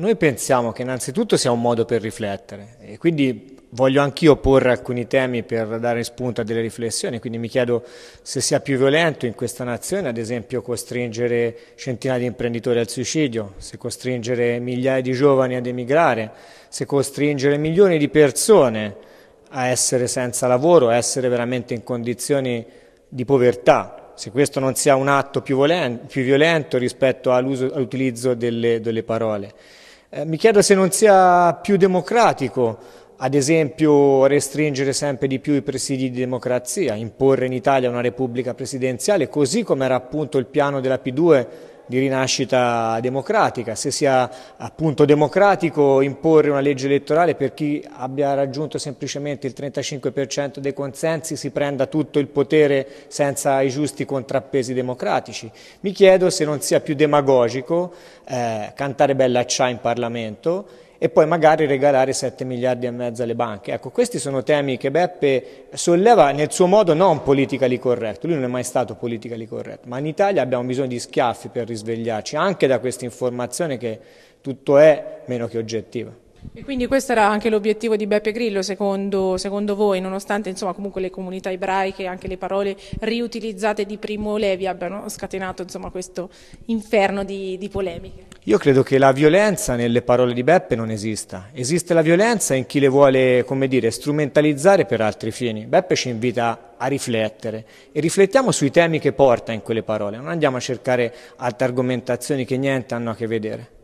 Noi pensiamo che innanzitutto sia un modo per riflettere e quindi voglio anch'io porre alcuni temi per dare spunto a delle riflessioni, quindi mi chiedo se sia più violento in questa nazione, ad esempio, costringere centinaia di imprenditori al suicidio, se costringere migliaia di giovani ad emigrare, se costringere milioni di persone a essere senza lavoro, a essere veramente in condizioni di povertà, se questo non sia un atto più, violento rispetto all'utilizzo delle, delle parole. Eh, mi chiedo se non sia più democratico, ad esempio, restringere sempre di più i presidi di democrazia, imporre in Italia una repubblica presidenziale, così come era appunto il piano della P2 di rinascita democratica, se sia appunto democratico imporre una legge elettorale per chi abbia raggiunto semplicemente il 35% dei consensi si prenda tutto il potere senza i giusti contrappesi democratici. Mi chiedo se non sia più demagogico eh, cantare bella accia in Parlamento e poi magari regalare 7 miliardi e mezzo alle banche. Ecco, questi sono temi che Beppe solleva nel suo modo non politically corretto, lui non è mai stato politically corretto, ma in Italia abbiamo bisogno di schiaffi per risvegliarci, anche da questa informazione che tutto è meno che oggettiva. E quindi questo era anche l'obiettivo di Beppe Grillo, secondo, secondo voi, nonostante insomma, le comunità ebraiche e anche le parole riutilizzate di Primo Levi abbiano scatenato insomma, questo inferno di, di polemiche? Io credo che la violenza nelle parole di Beppe non esista, esiste la violenza in chi le vuole, come dire, strumentalizzare per altri fini. Beppe ci invita a riflettere e riflettiamo sui temi che porta in quelle parole, non andiamo a cercare altre argomentazioni che niente hanno a che vedere.